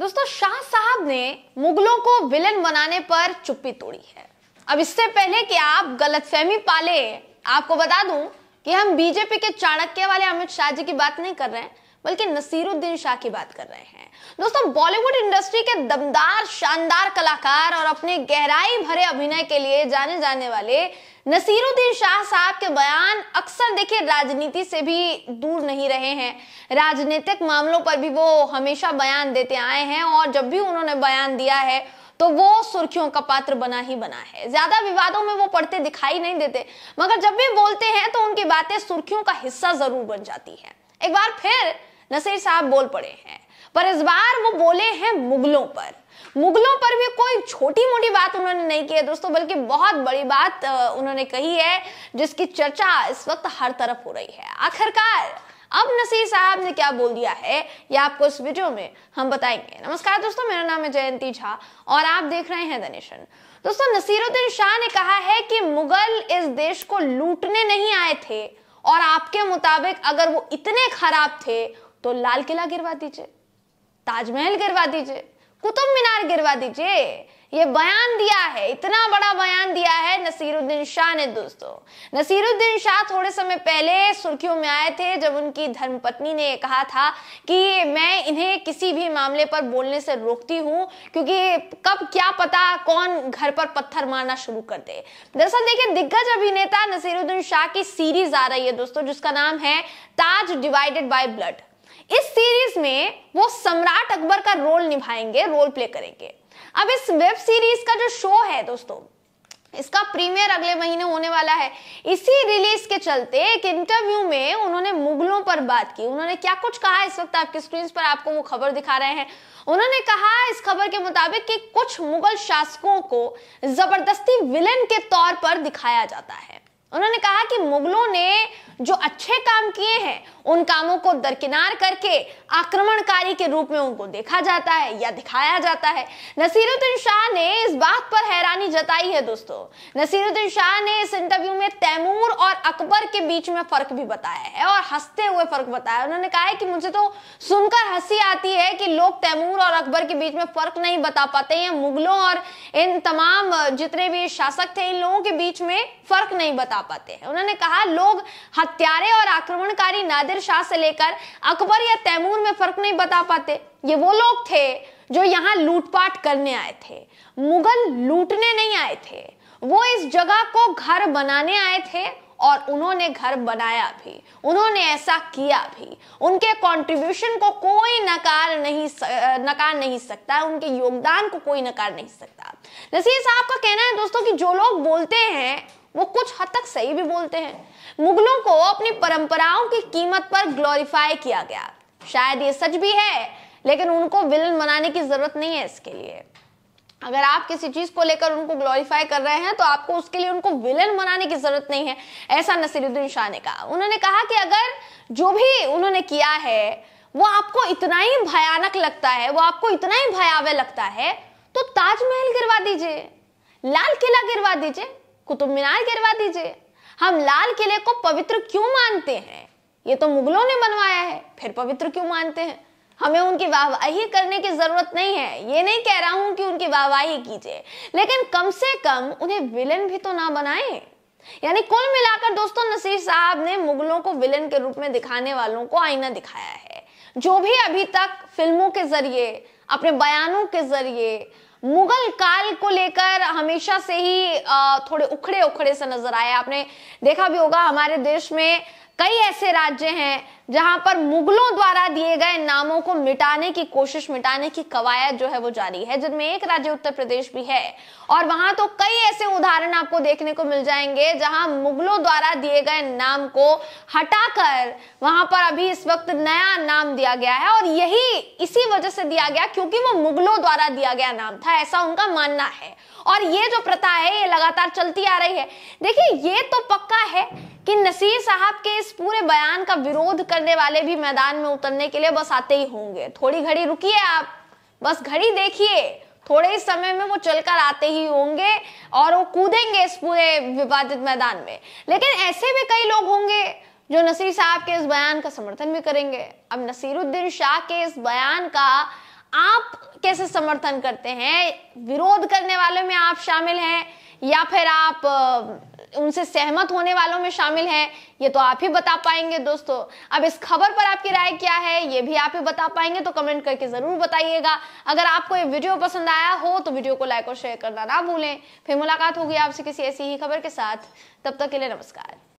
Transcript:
दोस्तों शाह साहब ने मुगलों को विलन बनाने पर चुप्पी तोड़ी है अब इससे पहले कि आप गलतफहमी पाले आपको बता दूं कि हम बीजेपी के चाणक्य वाले अमित शाह जी की बात नहीं कर रहे हैं बल्कि नसीरुद्दीन शाह की बात कर रहे हैं दोस्तों बॉलीवुड इंडस्ट्री के दमदार शानदार कलाकार और अपने गहराई भरे अभिनय के लिए जाने जाने वाले नसीरुद्दीन शाह साहब के बयान अक्सर देखिए राजनीति से भी दूर नहीं रहे हैं राजनीतिक मामलों पर भी वो हमेशा बयान देते आए हैं और जब भी उन्होंने बयान दिया है तो वो सुर्खियों का पात्र बना ही बना है ज्यादा विवादों में वो पढ़ते दिखाई नहीं देते मगर जब भी बोलते हैं तो उनकी बातें सुर्खियों का हिस्सा जरूर बन जाती है एक बार फिर नसीर साहब बोल पड़े हैं पर इस बार वो बोले हैं मुगलों पर मुगलों पर भी कोई छोटी मोटी बात उन्होंने नहीं की है दोस्तों बल्कि बहुत बड़ी बात उन्होंने कही है जिसकी चर्चा इस वक्त हर तरफ हो रही है आखिरकार अब नसीर साहब ने क्या बोल दिया है यह आपको इस वीडियो में हम बताएंगे नमस्कार दोस्तों मेरा नाम है जयंती झा और आप देख रहे हैं दनेशन दोस्तों नसीरुद्दीन शाह ने कहा है कि मुगल इस देश को लूटने नहीं आए थे और आपके मुताबिक अगर वो इतने खराब थे तो लाल किला गिरवा दीजिए ताजमहल गिरवा दीजिए कुतुब मीनार गिरवा दीजिए ये बयान दिया है इतना बड़ा बयान दिया है नसीरुद्दीन शाह ने दोस्तों नसीरुद्दीन शाह थोड़े समय पहले सुर्खियों में आए थे जब उनकी धर्मपत्नी ने कहा था कि मैं इन्हें किसी भी मामले पर बोलने से रोकती हूँ क्योंकि कब क्या पता कौन घर पर पत्थर मारना शुरू कर दे दरअसल देखिए दिग्गज अभिनेता नसीरुद्दीन शाह की सीरीज आ रही है दोस्तों जिसका नाम है ताज डिवाइडेड बाय ब्लड इस सीरीज में वो सम्राट अकबर का रोल निभाएंगे रोल प्ले करेंगे अब इस वेब सीरीज का जो शो है दोस्तों इसका प्रीमियर अगले महीने होने वाला है इसी रिलीज के चलते एक इंटरव्यू में उन्होंने मुगलों पर बात की उन्होंने क्या कुछ कहा इस वक्त आपके स्क्रीन पर आपको वो खबर दिखा रहे हैं उन्होंने कहा इस खबर के मुताबिक कि कुछ मुगल शासकों को जबरदस्ती विलन के तौर पर दिखाया जाता है उन्होंने कहा कि मुगलों ने जो अच्छे काम किए हैं उन कामों को दरकिनार करके आक्रमणकारी के रूप में उनको देखा जाता है या दिखाया जाता है नसीरुद्दीन शाह ने इस बात पर हैरानी जताई है दोस्तों नसीरुद्दीन शाह ने इस इंटरव्यू में तैमूर और अकबर के बीच में फर्क भी बताया है और हंसते हुए फर्क बताया उन्होंने कहा है कि मुझे तो सुनकर हंसी आती है कि लोग तैमूर और अकबर के बीच में फर्क नहीं बता पाते हैं मुगलों और इन तमाम जितने भी शासक थे इन लोगों के बीच में फर्क नहीं बता बता पाते हैं उन्होंने कहा लोग हत्यारे और आक्रमणकारी नादिर शाह से लेकर अकबर या तैमूर में फर्क नहीं बता पाते ये वो लोग थे जो यहाँ लूटपाट करने आए थे मुगल लूटने नहीं आए थे वो इस जगह को घर बनाने आए थे और उन्होंने घर बनाया भी उन्होंने ऐसा किया भी उनके कंट्रीब्यूशन को कोई नकार नहीं नकार नहीं सकता उनके योगदान को कोई नकार नहीं सकता नसीर साहब का कहना है दोस्तों कि जो लोग बोलते हैं वो कुछ हद तक सही भी बोलते हैं मुगलों को अपनी परंपराओं की कीमत पर ग्लोरीफाई किया गया शायद ये सच भी है लेकिन उनको विलन बनाने की जरूरत नहीं है इसके लिए अगर आप किसी चीज को लेकर उनको ग्लोरीफाई कर रहे हैं तो आपको उसके लिए उनको विलन बनाने की जरूरत नहीं है ऐसा नसीरुद्दीन शाह ने कहा उन्होंने कहा कि अगर जो भी उन्होंने किया है वो आपको इतना ही भयानक लगता है वो आपको इतना ही भयावह लगता है तो ताजमहल गिरवा दीजिए लाल किला गिरवा दीजिए कुतुब मीनार गिरवा दीजिए हम लाल किले को पवित्र क्यों मानते हैं ये तो मुगलों ने बनवाया है फिर पवित्र क्यों मानते हैं हमें उनकी वाहवाही करने की जरूरत नहीं है ये नहीं कह रहा हूं कि उनकी वाहवाही कीजिए लेकिन कम से कम उन्हें विलेन भी तो ना बनाएं यानी कुल मिलाकर दोस्तों नसीर साहब ने मुगलों को विलेन के रूप में दिखाने वालों को आईना दिखाया है जो भी अभी तक फिल्मों के जरिए अपने बयानों के जरिए मुगल काल को लेकर हमेशा से ही थोड़े उखड़े उखड़े से नजर आए आपने देखा भी होगा हमारे देश में कई ऐसे राज्य हैं जहां पर मुगलों द्वारा दिए गए नामों को मिटाने की कोशिश मिटाने की कवायद जो है वो जारी है जिनमें एक राज्य उत्तर प्रदेश भी है और वहां तो कई ऐसे उदाहरण आपको देखने को मिल जाएंगे जहां मुगलों द्वारा दिए गए नाम को हटाकर वहां पर अभी इस वक्त नया नाम दिया गया है और यही इसी वजह से दिया गया क्योंकि वो मुगलों द्वारा दिया गया नाम था ऐसा उनका मानना है और ये जो प्रथा है ये लगातार चलती आ रही है देखिए ये तो पक्का है कि नसीर साहब के इस पूरे बयान का विरोध कर करने वाले भी मैदान में उतरने के लिए बस आते ही होंगे थोड़ी घड़ी रुकिए आप बस घड़ी देखिए थोड़े ही समय में वो चलकर आते ही होंगे और वो कूदेंगे इस पूरे विवादित मैदान में लेकिन ऐसे भी कई लोग होंगे जो नसीर साहब के इस बयान का समर्थन भी करेंगे अब नसीरुद्दीन शाह के इस बयान का आप कैसे समर्थन करते हैं विरोध करने वाले में आप शामिल हैं या फिर आप उनसे सहमत होने वालों में शामिल हैं ये तो आप ही बता पाएंगे दोस्तों अब इस खबर पर आपकी राय क्या है ये भी आप ही बता पाएंगे तो कमेंट करके जरूर बताइएगा अगर आपको ये वीडियो पसंद आया हो तो वीडियो को लाइक और शेयर करना ना भूलें फिर मुलाकात होगी आपसे किसी ऐसी ही खबर के साथ तब तक के लिए नमस्कार